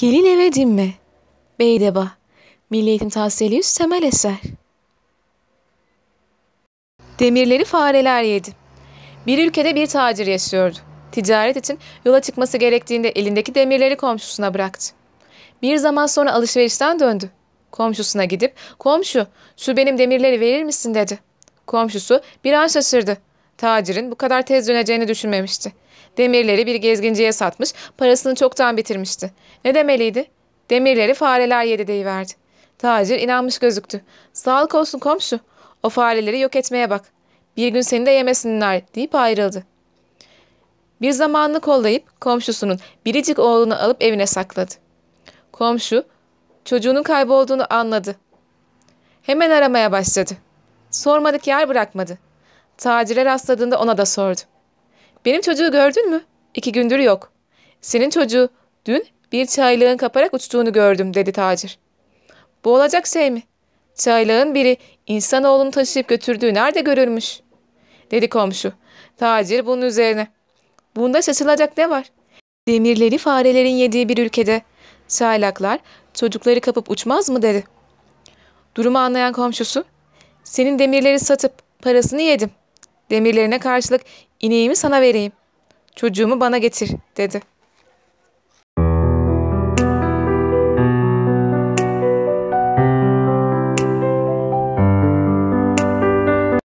Gelin eve dinme. Beydeba. Milli Eğitim Tavsiyeli Yüz Temel Eser. Demirleri fareler yedi. Bir ülkede bir tacir yaşıyordu. Ticaret için yola çıkması gerektiğinde elindeki demirleri komşusuna bıraktı. Bir zaman sonra alışverişten döndü. Komşusuna gidip komşu şu benim demirleri verir misin dedi. Komşusu bir an şaşırdı. Tacirin bu kadar tez döneceğini düşünmemişti. Demirleri bir gezginciye satmış, parasını çoktan bitirmişti. Ne demeliydi? Demirleri fareler yedi deyiverdi. Tacir inanmış gözüktü. Sağlık olsun komşu. O fareleri yok etmeye bak. Bir gün seni de yemesinler deyip ayrıldı. Bir zamanını kollayıp komşusunun biricik oğlunu alıp evine sakladı. Komşu çocuğunun kaybolduğunu anladı. Hemen aramaya başladı. Sormadık yer bırakmadı. Tacire rastladığında ona da sordu. Benim çocuğu gördün mü? İki gündür yok. Senin çocuğu dün bir çaylığın kaparak uçtuğunu gördüm dedi tacir. Bu olacak şey mi? Çaylağın biri insanoğlunu taşıyıp götürdüğü nerede görülmüş? Dedi komşu. Tacir bunun üzerine. Bunda şaşılacak ne var? Demirleri farelerin yediği bir ülkede çaylaklar çocukları kapıp uçmaz mı dedi. Durumu anlayan komşusu. Senin demirleri satıp parasını yedim.'' Demirlerine karşılık ineğimi sana vereyim. Çocuğumu bana getir dedi.''